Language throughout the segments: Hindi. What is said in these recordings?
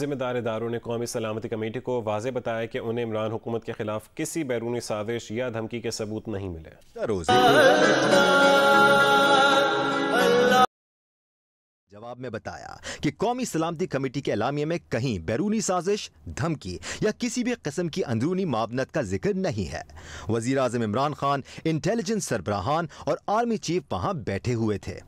जिम्मेदार इदारों ने कौमी सलामती कमेटी को वाज बताया कि उन्हें इमरान हुकूमत के खिलाफ किसी बैरूनी साजिश या धमकी के सबूत नहीं मिले जवाब में बताया कि कौमी सलामती कमेटी के अलामिया में कहीं बैरूनी साजिश धमकी या किसी भी कस्म की अंदरूनी मामनत का जिक्र नहीं है वजीर अजम इमरान खान इंटेलिजेंस सरबराहान और आर्मी चीफ वहां बैठे हुए थे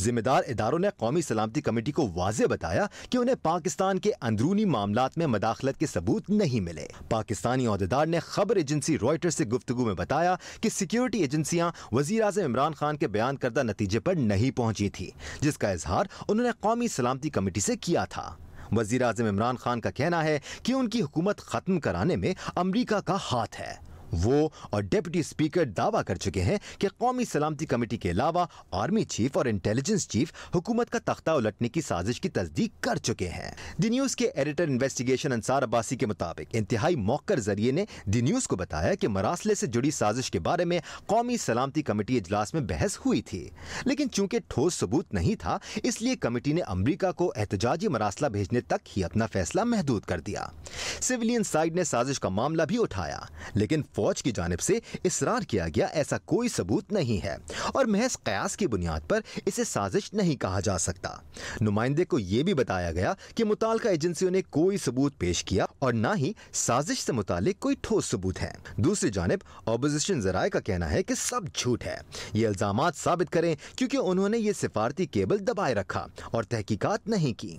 जिम्मेदार इदारों ने कौमी सलामती कमेटी को वाज बताया कि उन्हें पाकिस्तान के अंदरूनी मामला में मदाखलत के सबूत नहीं मिले पाकिस्तानी अहदेदार ने खबर एजेंसी रॉयटर से गुफ्तु में बताया कि सिक्योरिटी एजेंसियां वजीर अजम इमरान खान के बयान करदा नतीजे पर नहीं पहुंची थी जिसका इजहार उन्होंने कौमी सलामती कमेटी से किया था वजीर अजम इमरान खान का कहना है कि उनकी हुकूमत ख़त्म कराने में अमरीका का हाथ है वो और डेप्यूटी स्पीकर दावा कर चुके हैं कि कौमी सलामती कमेटी के अलावा आर्मी चीफ और इंटेलिजेंस चीफ हुकूमत का तख्ता उलटने की साजिश की तस्दीक कर चुके हैं द न्यूज़ के एडिटर इन्वेस्टिगेशन अंसार अब्बासी के मुताबिक इंतहाई मौकर जरिए ने द न्यूज़ को बताया कि मरासले से जुड़ी साजिश के बारे में कौमी सलामती कमेटी इजलास में बहस हुई थी लेकिन चूंकि ठोस सबूत नहीं था इसलिए कमेटी ने अमरीका को एहतजाजी मरासला भेजने तक ही अपना फैसला महदूद कर दिया सिविलियन साइड ने साजिश का मामला भी उठाया लेकिन फौज की जानब से इसरार किया गया ऐसा कोई सबूत नहीं है और महज कयास की बुनियाद पर इसे साजिश नहीं कहा जा सकता नुमाइंदे को यह भी बताया गया कि मुताल एजेंसियों ने कोई सबूत पेश किया और न ही साजिश से मुताल कोई ठोस सबूत है दूसरी जानब अपोजिशन जराये का कहना है कि सब झूठ है ये इल्ज़ाम साबित करें क्योंकि उन्होंने ये सिफारती केबल दबाए रखा और तहकीकत नहीं की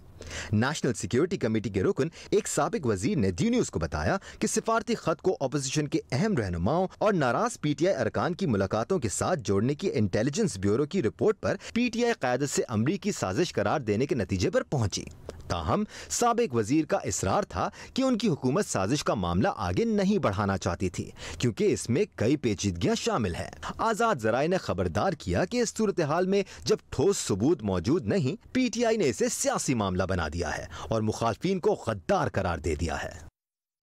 नेशनल सिक्योरिटी कमेटी के रुकन एक सबक वजीर ने डी न्यूज़ को बताया कि सिफारती खत को अपोजिशन के अहम रहनुमाओं और नाराज पी टी आई अरकान की मुलाकातों के साथ जोड़ने की इंटेलिजेंस ब्यूरो की रिपोर्ट पर पी टी आई क्यादत से अमरीकी साजिश करार देने के नतीजे पर पहुंची ताहम सबक वजीर का इसरार था कि उनकी हुकूमत साजिश का मामला आगे नहीं बढ़ाना चाहती थी क्योंकि इसमें कई पेचीदगियाँ शामिल हैं आज़ाद जराये ने खबरदार किया कि इस सूरत हाल में जब ठोस सबूत मौजूद नहीं पी टी आई ने इसे सियासी मामला बना दिया है और मुखालफी को गद्दार करार दे दिया है